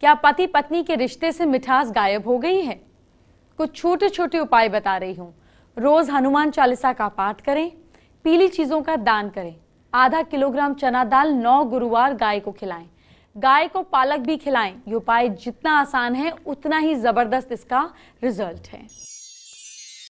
क्या पति पत्नी के रिश्ते से मिठास गायब हो गई है कुछ छोटे छोटे उपाय बता रही हूँ रोज हनुमान चालीसा का पाठ करें पीली चीजों का दान करें आधा किलोग्राम चना दाल नौ गुरुवार गाय को खिलाएं गाय को पालक भी खिलाएं ये उपाय जितना आसान है उतना ही जबरदस्त इसका रिजल्ट है